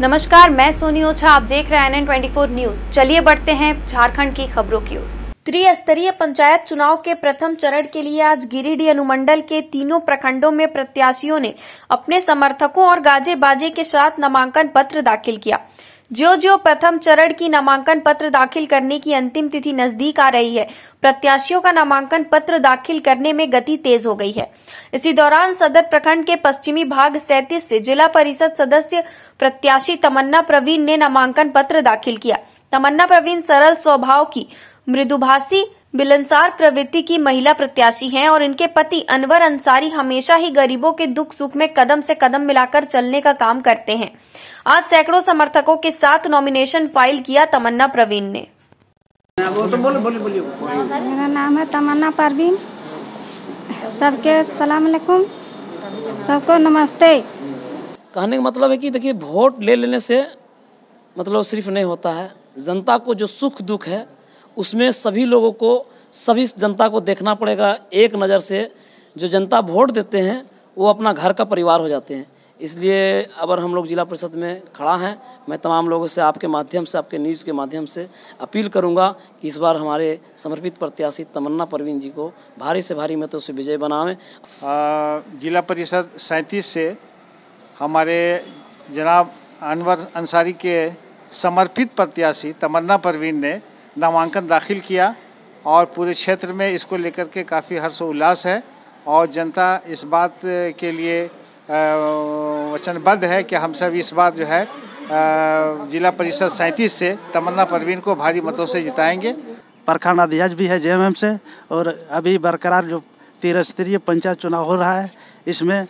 नमस्कार मैं सोनी ओछा आप देख रहे हैं एन ट्वेंटी फोर न्यूज चलिए बढ़ते हैं झारखंड की खबरों की ओर त्रिस्तरीय पंचायत चुनाव के प्रथम चरण के लिए आज गिरिडीह अनुमंडल के तीनों प्रखंडों में प्रत्याशियों ने अपने समर्थकों और गाजे बाजे के साथ नामांकन पत्र दाखिल किया ज्यो जो प्रथम चरण की नामांकन पत्र दाखिल करने की अंतिम तिथि नजदीक आ रही है प्रत्याशियों का नामांकन पत्र दाखिल करने में गति तेज हो गई है इसी दौरान सदर प्रखंड के पश्चिमी भाग सैतीस से जिला परिषद सदस्य प्रत्याशी तमन्ना प्रवीण ने नामांकन पत्र दाखिल किया तमन्ना प्रवीण सरल स्वभाव की मृदुभाषी बिलंसार प्रवृत्ति की महिला प्रत्याशी हैं और इनके पति अनवर अंसारी हमेशा ही गरीबों के दुख सुख में कदम से कदम मिलाकर चलने का काम करते हैं आज सैकड़ों समर्थकों के साथ नॉमिनेशन फाइल किया तमन्ना प्रवीण ने तो मेरा नाम है तमन्ना परवीन सबके सलाम सबको नमस्ते कहने का मतलब है कि देखिए वोट ले लेने से मतलब सिर्फ नहीं होता है जनता को जो सुख दुख है उसमें सभी लोगों को सभी जनता को देखना पड़ेगा एक नज़र से जो जनता वोट देते हैं वो अपना घर का परिवार हो जाते हैं इसलिए अगर हम लोग जिला परिषद में खड़ा हैं मैं तमाम लोगों से आपके माध्यम से आपके न्यूज़ के माध्यम से अपील करूंगा कि इस बार हमारे समर्पित प्रत्याशी तमन्ना परवीन जी को भारी से भारी मतों से विजय बनावें जिला परिषद सैंतीस से हमारे जनाब अनवर अंसारी के समर्पित प्रत्याशी तमन्ना परवीन ने नामांकन दाखिल किया और पूरे क्षेत्र में इसको लेकर के काफ़ी हर्षोल्लास है और जनता इस बात के लिए वचनबद्ध है कि हम सब इस बार जो है जिला परिषद सैंतीस से तमन्ना परवीन को भारी मतों से जिताएंगे प्रखंड अध्यक्ष भी है जेएमएम से और अभी बरकरार जो तिरस्तरीय पंचायत चुनाव हो रहा है इसमें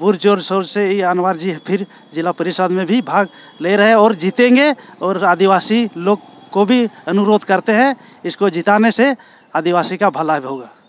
पुरजोर शोर से ये अनवर जी फिर जिला परिषद में भी भाग ले रहे हैं और जीतेंगे और आदिवासी लोग को भी अनुरोध करते हैं इसको जिताने से आदिवासी का भला होगा